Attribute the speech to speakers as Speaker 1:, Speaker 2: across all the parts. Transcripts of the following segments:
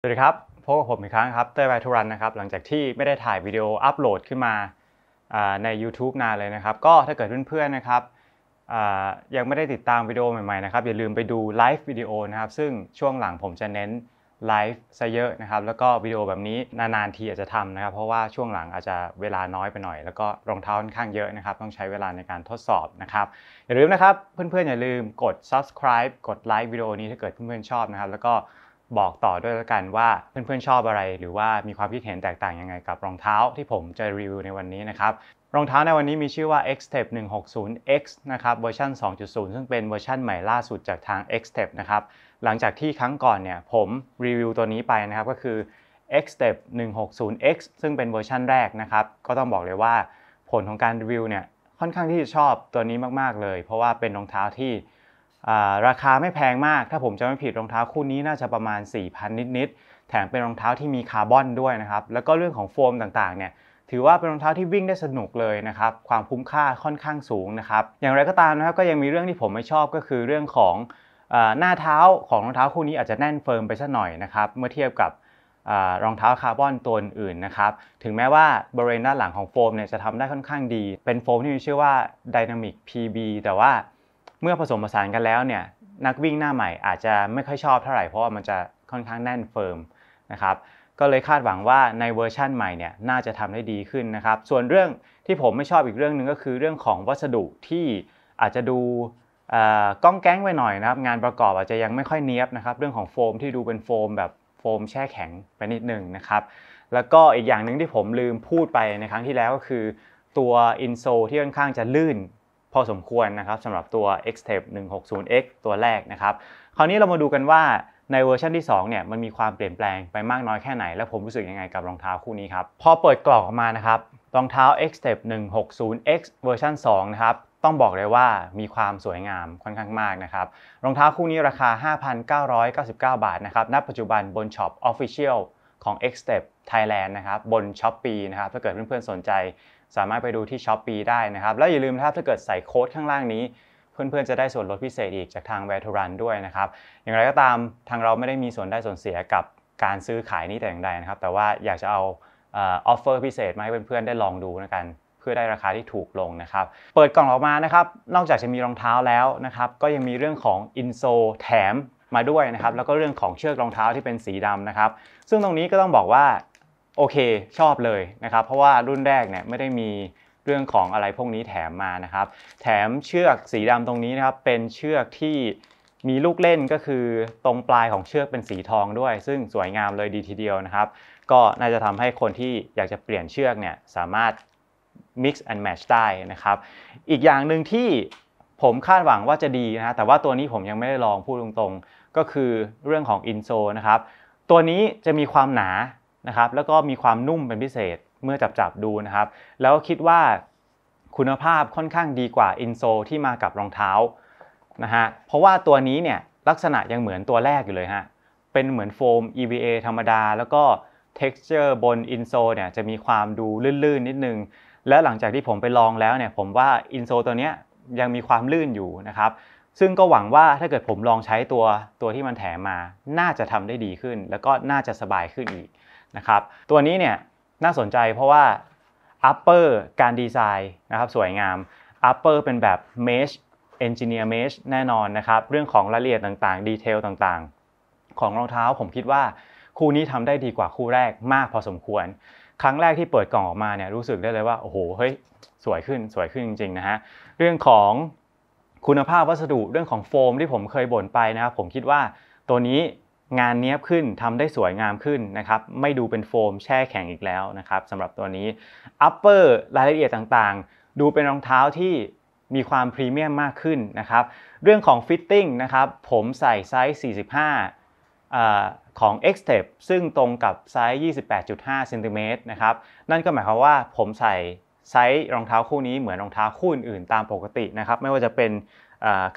Speaker 1: สวัสดีครับพบกับผมอีกครั้งครับ เต้ไบทุรันนะครับ หลังจากที่ไม่ได้ถ่ายวิดีโออัปโหลดขึ้นมาใน YouTube นานเลยนะครับ ก็ถ้าเกิดเพื่อนๆนะครับยังไม่ได้ติดตามวิดีโอใหม่ๆนะครับอย่าลืมไปดูไลฟ์วิดีโอนะครับ ซึ่งช่วงหลังผมจะเน้นไลฟ์ซะเยอะนะครับ แล้วก็วิดีโอแบบนี้นานๆทีอาจจะทำนะครับ เพราะว่าช่วงหลังอาจจะเวลาน้อยไปหน่อยแล้วก็รองเท้าค่อนข้างเยอะนะครับต้องใช้เวลาในการทดสอบนะครับอย่าลืมนะครับเพื่อนๆอย่าลืมกด subscribe กดไลค์วิดีโอนี้ถ้าเกิดเพื่อนๆชอบนะครับแล้วก็บอกต่อด้วยละกันว่าเพื่อนๆชอบอะไรหรือว่ามีความคิดเห็นแตกต่างยังไงกับรองเท้าที่ผมจะรีวิวในวันนี้นะครับรองเท้าในวันนี้มีชื่อว่า Xtep 160X นะครับเวอร์ชัน2.0 ซึ่งเป็นเวอร์ชันใหม่ล่าสุดจากทาง Xtep นะครับหลังจากที่ครั้งก่อนเนี่ยผมรีวิวตัวนี้ไปนะครับก็คือ Xtep 160X ซึ่งเป็นเวอร์ชันแรกนะครับก็ต้องบอกเลยว่าผลของการรีวิวเนี่ยค่อนข้างที่จะชอบตัวนี้มากๆเลย เพราะว่าเป็นรองเท้าที่ราคาไม่แพงมาก ถ้าผมจะไม่ผิดรองเท้าคู่นี้น่าจะประมาณ 4,000 นิดๆ แถมเป็นรองเท้าที่มีคาร์บอนด้วยนะครับแล้วก็เรื่องของโฟมต่างๆ เนี่ยถือว่าเป็นรองเท้าที่วิ่งได้สนุกเลยนะครับความคุ้มค่าค่อนข้างสูงนะครับอย่างไรก็ตามนะครับก็ยังมีเรื่องที่ผมไม่ชอบก็คือ เรื่องของหน้าเท้าของรองเท้าคู่นี้อาจจะแน่นเฟิร์มไปสักหน่อยนะครับเมื่อเทียบกับรองเท้าคาร์บอนตัวอื่นนะครับถึงแม้ว่าบริเวณด้านหลังของโฟมเนี่ยจะทำได้ค่อนข้างดี เป็นโฟมที่มีชื่อว่าดินามิก PB แต่ว่าเมื่อผสมผสานกันแล้วเนี่ยนักวิ่งหน้าใหม่อาจจะไม่ค่อยชอบ เท่าไหร่เพราะว่ามันจะค่อนข้างแน่นเฟิร์มนะครับก็เลยคาดหวังว่าในเวอร์ชั่นใหม่เนี่ยน่าจะทำได้ดีขึ้นนะครับส่วนเรื่องที่ผมไม่ชอบอีกเรื่องหนึ่งก็คือ เรื่องของวัสดุที่อาจจะดูก้องแก้งไปหน่อยนะครับงานประกอบอาจจะยังไม่ค่อยเนี้ยบนะครับเรื่องของโฟมที่ดูเป็นโฟม แบบโฟม แช่แข็งไปนิดหนึ่งนะครับแล้วก็อีกอย่างหนึ่งที่ผมลืมพูดไปในครั้งที่แล้วก็คือตัวอินโซที่ค่อนข้างจะลื่นพอสมควรนะครับสำหรับตัว Xtep 160X ตัวแรกนะครับคราวนี้เรามาดูกันว่าในเวอร์ชันที่2เนี่ยมันมีความเปลี่ยนแปลงไปมากน้อยแค่ไหน และผมรู้สึกยังไงกับรองเท้าคู่นี้ครับพอเปิดกล่องออกมานะครับรองเท้า Xtep 160X เวอร์ชัน2นะครับต้องบอกเลยว่ามีความสวยงามค่อนข้างมากนะครับรองเท้าคู่นี้ราคา 5,999 บาทนะครับณปัจจุบันบนช็อป Official ของ Xtep Thailand นะครับบน s h อ p e e นะครับถ้าเกิดเพื่อนๆสนใจสามารถไปดูที่ช้อปปีได้นะครับแล้วอย่าลืมนะครับถ้าเกิดใส่โค้ดข้างล่างนี้ เพื่อนๆจะได้ส่วนลดพิเศษอีกจากทางแวทูรันด้วยนะครับอย่างไรก็ตามทางเราไม่ได้มีส่วนได้ส่วนเสียกับการซื้อขายนี้แต่อย่างใดนะครับ แต่ว่าอยากจะเอาออฟเฟอร์พิเศษมาให้เพื่อนๆได้ลองดูนะกันเพื่อได้ราคาที่ถูกลงนะครับเปิดกล่องออกมานะครับนอกจากจะมีรองเท้าแล้วนะครับก็ยังมีเรื่องของอินโซแถมมาด้วยนะครับแล้วก็เรื่องของเชือกรองเท้าที่เป็นสีดำนะครับซึ่งตรงนี้ก็ต้องบอกว่าโอเค ชอบเลยนะครับ เพราะว่ารุ่นแรกเนี่ยไม่ได้มีเรื่องของอะไรพวกนี้แถมมานะครับ แถมเชือกสีดำตรงนี้นะครับเป็นเชือกที่มีลูกเล่นก็คือ ตรงปลายของเชือกเป็นสีทองด้วย ซึ่งสวยงามเลยดีทีเดียวนะครับ ก็น่าจะทำให้คนที่อยากจะเปลี่ยนเชือกเนี่ยสามารถ mix and match ได้นะครับ อีกอย่างหนึ่งที่ผมคาดหวังว่าจะดีนะแต่ว่าตัวนี้ผมยังไม่ได้ลองพูดตรงๆ ก็คือเรื่องของอินโซนะครับ ตัวนี้จะมีความหนาะครับแล้วก็มีความนุ่มเป็นพิเศษเมื่อจับจับดูนะครับ แล้วคิดว่าคุณภาพค่อนข้างดีกว่าอินโซที่มากับรองเท้านะฮะ เพราะว่าตัวนี้เนี่ยลักษณะยังเหมือนตัวแรกอยู่เลยฮะ เป็นเหมือนโฟม EVA ธรรมดา แล้วก็ texture บนอินโซเนี่ยจะมีความดูลื่นๆ นิดนึง แล้วหลังจากที่ผมไปลองแล้วเนี่ยผมว่าอินโซตัวเนี้ยยังมีความลื่นอยู่นะครับ ซึ่งก็หวังว่าถ้าเกิดผมลองใช้ตัวตัวที่มันแถมมา น่าจะทำได้ดีขึ้น แล้วก็น่าจะสบายขึ้นอีกนะครับตัวนี้เนี่ยน่าสนใจเพราะว่า upper การดีไซน์นะครับสวยงาม upper เป็นแบบ mesh engineer mesh แน่นอนนะครับเรื่องของรายละเอียดต่างๆดีเทลต่างๆ ของรองเท้าผมคิดว่าคู่นี้ทำได้ดีกว่าคู่แรกมากพอสมควร ครั้งแรกที่เปิดกล่องออกมาเนี่ยรู้สึกได้เลยว่าโอ้โหเฮ้ยสวยขึ้นสวยขึ้นจริงๆนะฮะเรื่องของคุณภาพวัสดุเรื่องของโฟมที่ผมเคยบ่นไปนะครับผมคิดว่าตัวนี้งานเนี้ยขึ้นทำได้สวยงามขึ้นนะครับไม่ดูเป็นโฟมแช่แข็งอีกแล้วนะครับสำหรับตัวนี้อัปเปอร์รายละเอียดต่างๆ ดูเป็นรองเท้าที่มีความพรีเมียมมากขึ้นนะครับเรื่องของฟิตติ้งนะครับผมใส่ไซส์ 45 ของ x t e p ซึ่งตรงกับไซส์ 28.5ซนติเมตรนะครับนั่นก็หมายความว่าผมใส่ไซส์รองเท้าคู่นี้ เหมือนรองเท้าคู่อื่นๆตามปกตินะครับไม่ว่าจะเป็น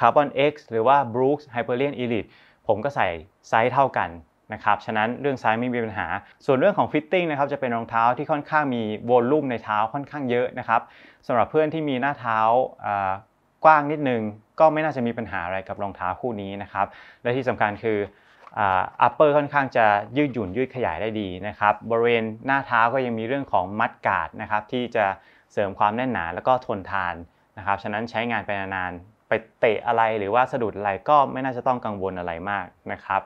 Speaker 1: คาร์บอน X หรือว่า Brooks Hyperion Elite ผมก็ใส่ไซส์เท่ากันนะครับ ฉะนั้นเรื่องไซส์ไม่มีปัญหา ส่วนเรื่องของฟิตติ้งนะครับจะเป็นรองเท้าที่ค่อนข้างมีวอลลุ่มในเท้าค่อนข้างเยอะนะครับสำหรับเพื่อนที่มีหน้าเท้ากว้างนิดนึง ก็ไม่น่าจะมีปัญหาอะไรกับรองเท้าคู่นี้นะครับ และที่สำคัญคืออัปเปอร์ค่อนข้างจะยืดหยุ่นยืดขยายได้ดีนะครับบริเวณหน้าเท้าก็ยังมีเรื่องของมัดกาดนะครับที่จะเสริมความแน่นหนาแล้วก็ทนทานนะครับ ฉะนั้นใช้งานไปนานไปเตะอะไรหรือว่าสะดุดอะไรก็ไม่น่าจะต้องกังวลอะไรมากนะครับ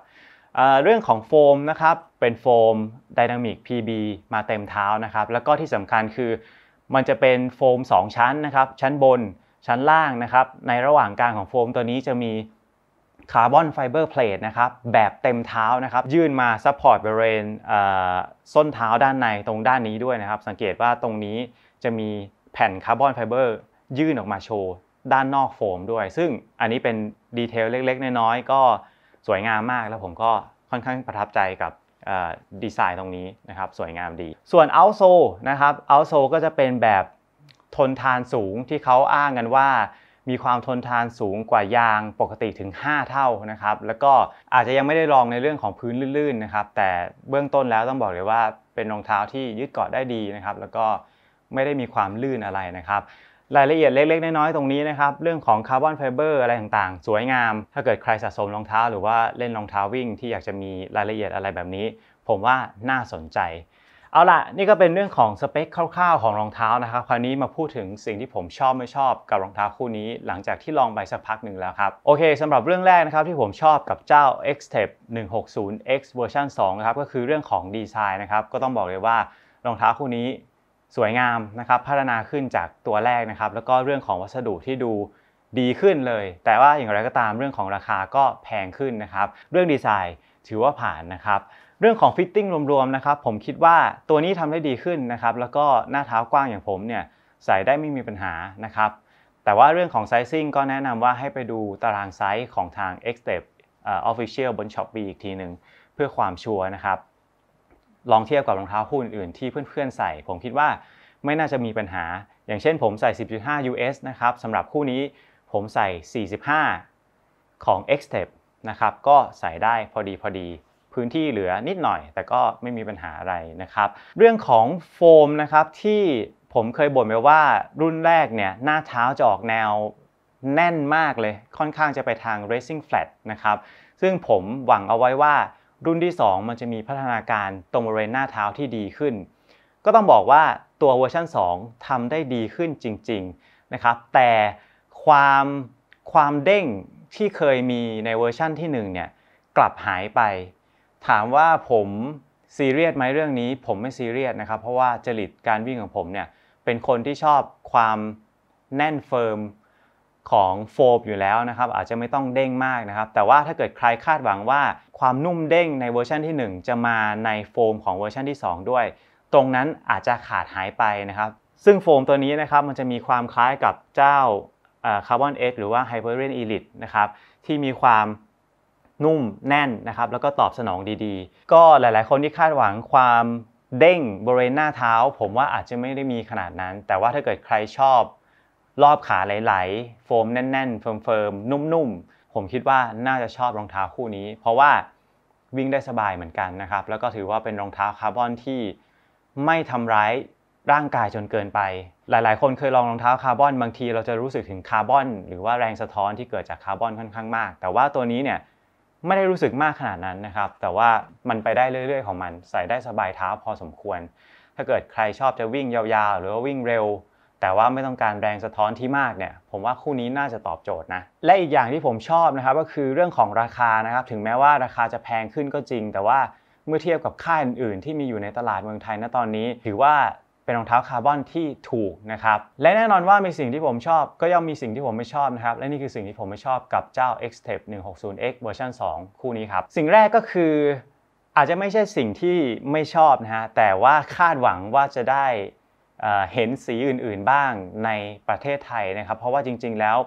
Speaker 1: เรื่องของโฟมนะครับเป็นโฟมไดนามิก PB มาเต็มเท้านะครับแล้วก็ที่สำคัญคือมันจะเป็นโฟม 2 ชั้นนะครับชั้นบนชั้นล่างนะครับในระหว่างกลางของโฟม ตัวนี้จะมีคาร์บอนไฟเบอร์เพลทนะครับแบบเต็มเท้านะครับยื่นมาซัพพอร์ตบริเวณส้นเท้าด้านในตรงด้านนี้ด้วยนะครับสังเกตว่าตรงนี้จะมีแผ่นคาร์บอนไฟเบอร์ยื่นออกมาโชว์ด้านนอกโฟมด้วยซึ่งอันนี้เป็นดีเทลเล็กๆน้อยๆก็สวยงามมากแล้วผมก็ค่อนข้างประทับใจกับดีไซน์ตรงนี้นะครับสวยงามดี ส่วนเอาโซนะครับเอาโซก็จะเป็นแบบทนทานสูงที่เขาอ้างกันว่า มีความทนทานสูงกว่ายางปกติถึง 5 เท่านะครับแล้วก็อาจจะยังไม่ได้ลองในเรื่องของพื้นลื่นๆนะครับแต่เบื้องต้นแล้วต้องบอกเลยว่าเป็นรองเท้าที่ยืดเกาะได้ดีนะครับแล้วก็ไม่ได้มีความลื่นอะไรนะครับรายละเอียดเล็กๆ น้อยๆ ตรงนี้นะครับเรื่องของคาร์บอนไฟเบอร์อะไรต่างๆ สวยงาม ถ้าเกิดใครสะสมรองเท้าหรือว่าเล่นรองเท้าวิ่งที่อยากจะมีรายละเอียดอะไรแบบนี้ ผมว่าน่าสนใจ เอาล่ะนี่ก็เป็นเรื่องของสเปคคร่าวๆ ของรองเท้านะครับคราวนี้มาพูดถึงสิ่งที่ผมชอบไม่ชอบกับรองเท้าคู่นี้ หลังจากที่ลองไปสักพักหนึ่งแล้วครับโอเคสำหรับเรื่องแรกนะครับที่ผมชอบกับเจ้า Xtep 160X Version 2นะครับก็คือเรื่องของดีไซน์นะครับก็ต้องบอกเลยว่ารองเท้าคู่นี้สวยงามนะครับพัฒนาขึ้นจากตัวแรกนะครับ แล้วก็เรื่องของวัสดุที่ดูดีขึ้นเลย แต่ว่าอย่างไรก็ตามเรื่องของราคาก็แพงขึ้นนะครับ เรื่องดีไซน์ถือว่าผ่านนะครับ เรื่องของฟิตติ้งรวมๆนะครับ ผมคิดว่าตัวนี้ทำได้ดีขึ้นนะครับ แล้วก็หน้าเท้ากว้างอย่างผมเนี่ยใส่ได้ไม่มีปัญหานะครับ แต่ว่าเรื่องของไซซิ่งก็แนะนำว่าให้ไปดูตารางไซส์ของทาง Xtep Official บน s h o p ีอีกทีหนึ่งเพื่อความชัวร์นะครับลองเทียบกับรองเท้าคู่อื่นๆที่เพื่อนๆใส่ผมคิดว่าไม่น่าจะมีปัญหา อย่างเช่นผมใส่ 10.5 US นะครับสำหรับคู่นี้ผมใส่ 45 ของ x t e p นะครับก็ใส่ได้พอดีพอดีพื้นที่เหลือนิดหน่อย แต่ก็ไม่มีปัญหาอะไรนะครับเรื่องของโฟมนะครับที่ผมเคยบ่นไปว่ารุ่นแรกเนี่ยหน้าเท้าจะออกแนวแน่นมากเลยค่อนข้างจะไปทาง racing flat นะครับซึ่งผมหวังเอาไว้ว่ารุ่นที่ 2 มันจะมีพัฒนาการตรงบริเวณหน้าเท้าที่ดีขึ้น ก็ต้องบอกว่าตัวเวอร์ชัน2 ทำได้ดีขึ้นจริงๆนะครับ แต่ความความเด้งที่เคยมีในเวอร์ชั่นที่1เนี่ยกลับหายไป ถามว่าผมซีเรียสไหมเรื่องนี้ผมไม่ซีเรียสนะครับเพราะว่าจริตการวิ่งของผมเนี่ยเป็นคนที่ชอบความแน่นเฟิร์มของโฟมอยู่แล้วนะครับอาจจะไม่ต้องเด้งมากนะครับ แต่ว่าถ้าเกิดใครคาดหวังว่าความนุ่มเด้งในเวอร์ชันที่ 1 จะมาในโฟม ของเวอร์ชันที่ 2 ด้วย ตรงนั้นอาจจะขาดหายไปนะครับซึ่งโฟมตัวนี้นะครับมันจะมีความคล้ายกับเจ้าคาร์บอนเอ็กหรือว่าไฮเปอร์เรนอีลิตนะครับที่มีความนุ่มแน่นนะครับแล้วก็ตอบสนองดีๆ ก็หลายๆ คนที่คาดหวังความเด้งบริเวณหน้าเท้า ผมว่าอาจจะไม่ได้มีขนาดนั้น แต่ว่าถ้าเกิดใครชอบ รอบขาไหลๆโฟมแน่นๆเฟิร์มๆนุ่ม ๆผมคิดว่าน่าจะชอบรองเท้าคู่นี้ เพราะว่าวิ่งได้สบายเหมือนกันนะครับแล้วก็ถือว่าเป็นรองเท้าคาร์บอนที่ไม่ทำร้ายร่างกายจนเกินไป หลายๆ คนเคยลองรองเท้าคาร์บอนบางที เราจะรู้สึกถึงคาร์บอน หรือว่าแรงสะท้อนที่เกิดจากคาร์บอนค่อนข้างมาก แต่ว่าตัวนี้เนี่ยไม่ได้รู้สึกมากขนาดนั้นนะครับแต่ว่ามันไปได้เรื่อยๆของมัน ใส่ได้สบายเท้าพอสมควร ถ้าเกิดใครชอบจะวิ่งยาวๆ หรือว่าวิ่งเร็วแต่ว่าไม่ต้องการแรงสะท้อนที่มากเนี่ยผมว่าคู่นี้น่าจะตอบโจทย์นะและอีกอย่างที่ผมชอบนะครับก็คือเรื่องของราคานะครับถึงแม้ว่าราคาจะแพงขึ้นก็จริง แต่ว่าเมื่อเทียบกับค่ายอื่นๆ ที่มีอยู่ในตลาดเมืองไทยณตอนนี้ถือว่าเป็นรองเท้าคาร์บอนที่ถูกนะครับและแน่นอนว่ามีสิ่งที่ผมชอบ ก็ย่อมมีสิ่งที่ผมไม่ชอบนะครับและนี่คือสิ่งที่ผมไม่ชอบกับเจ้า Xtep 160X เวอร์ชัน2 คู่นี้ครับสิ่งแรกก็คืออาจจะไม่ใช่สิ่งที่ไม่ชอบนะฮะแต่ว่าคาดหวังว่าจะได้เห็นสีอื่นๆบ้างในประเทศไทยนะครับเพราะว่าจริงๆแล้ว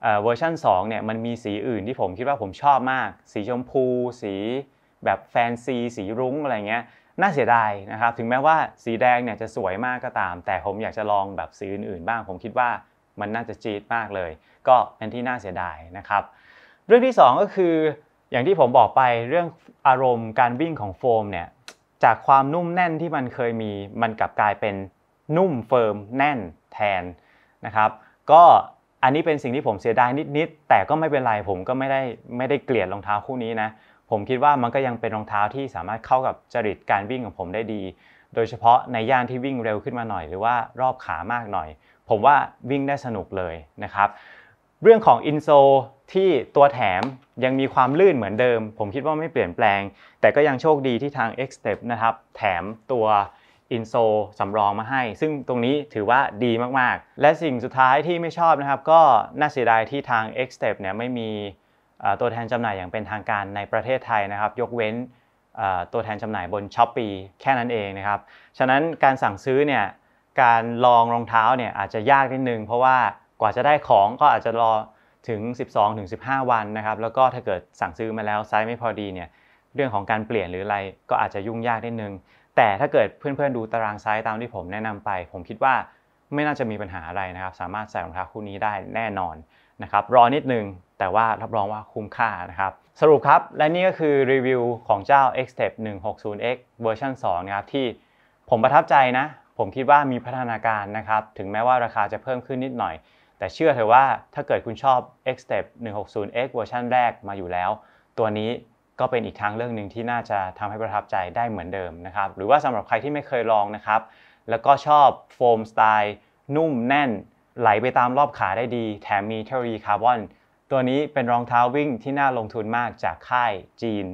Speaker 1: เวอร์ชัน2เนี่ยมันมีสีอื่นที่ผมคิดว่าผมชอบมาก สีชมพู สีแบบแฟนซี สีรุ้งอะไรเงี้ยน่าเสียดายนะครับถึงแม้ว่าสีแดงเนี่ยจะสวยมากก็ตาม แต่ผมอยากจะลองแบบสีอื่น ๆบ้าง ผมคิดว่ามันน่าจะจี๊ดมากเลย ก็เป็นที่น่าเสียดายนะครับเรื่องที่ 2 ก็คือ อย่างที่ผมบอกไปเรื่องอารมณ์การวิ่งของโฟมเนี่ยจากความนุ่มแน่นที่มันเคยมีมันกลับกลายเป็นนุ่มเฟิร์มแน่นแทนนะครับก็อันนี้เป็นสิ่งที่ผมเสียดายนิดๆแต่ก็ไม่เป็นไรผมก็ไม่ได้ไม่ได้เกลียดรองเท้าคู่นี้นะผมคิดว่ามันก็ยังเป็นรองเท้าที่สามารถเข้ากับจริตการวิ่งของผมได้ดี โดยเฉพาะในย่านที่วิ่งเร็วขึ้นมาหน่อยหรือว่ารอบขามากหน่อย ผมว่าวิ่งได้สนุกเลยนะครับเรื่องของอินโซที่ตัวแถมยังมีความลื่นเหมือนเดิม ผมคิดว่าไม่เปลี่ยนแปลง แต่ก็ยังโชคดีที่ทาง X-Step นะครับแถมตัวอินโซสำรองมาให้ ซึ่งตรงนี้ถือว่าดี มากๆ และสิ่งสุดท้ายที่ไม่ชอบนะครับ ก็น่าเสียดายที่ทาง x s t e p เนี่ยไม่มีตัวแทนจำหน่ายอย่างเป็นทางการในประเทศไทยนะครับยกเว้นตัวแทนจำหน่ายบน s h อ p e e แค่นั้นเองนะครับฉะนั้นการสั่งซื้อเนี่ยการลองรองเท้าเนี่ยอาจจะยากนิดนึง เพราะว่ากว่าจะได้ของก็อาจจะรอถึง 12-15 วันนะครับแล้วก็ถ้าเกิดสั่งซื้อมาแล้วไซส์ไม่พอดีเนี่ยเรื่องของการเปลี่ยนหรืออะไรก็อาจจะยุ่งยากนิดนึงแต่ถ้าเกิดเพื่อนๆดูตารางไซส์ตามที่ผมแนะนำไป ผมคิดว่าไม่น่าจะมีปัญหาอะไรนะครับ สามารถใส่รองเท้าคู่นี้ได้แน่นอนนะครับ รอนิดนึงแต่ว่ารับรองว่าคุ้มค่านะครับสรุปครับและนี่ก็คือรีวิวของเจ้า Xtep 160X เวอร์ชัน2นะครับที่ ผมประทับใจนะ ผมคิดว่ามีพัฒนาการนะครับ ถึงแม้ว่าราคาจะเพิ่มขึ้นนิดหน่อย แต่เชื่อเถอะว่าถ้าเกิดคุณชอบ Xtep 160X เวอร์ชันแรกมาอยู่แล้ว ตัวนี้ก็เป็นอีกทางเรื่องหนึ่งที่น่าจะทำให้ประทับใจได้เหมือนเดิมนะครับ หรือว่าสำหรับใครที่ไม่เคยลองนะครับ แล้วก็ชอบโฟมสไตล์นุ่มแน่นไหลไปตามรอบขาได้ดี แถมมีเทอรีคาร์บอนตัวนี้เป็นรองเท้าวิ่งที่น่าลงทุนมากจากค่ายจีน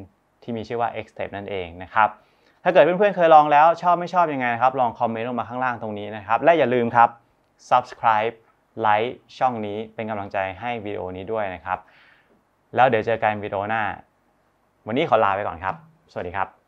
Speaker 1: ที่มีชื่อว่า Xtep นั่นเองนะครับถ้าเกิดเพื่อนๆเคยลองแล้วชอบไม่ชอบยังไงครับลองคอมเมนต์ลงมาข้างล่างตรงนี้นะครับ และอย่าลืมครับ subscribe ไลค์ช่องนี้เป็นกำลังใจให้วิดีโอนี้ด้วยนะครับ แล้วเดี๋ยวเจอกันวิดีโอหน้าวันนี้ขอลาไปก่อนครับ สวัสดีครับ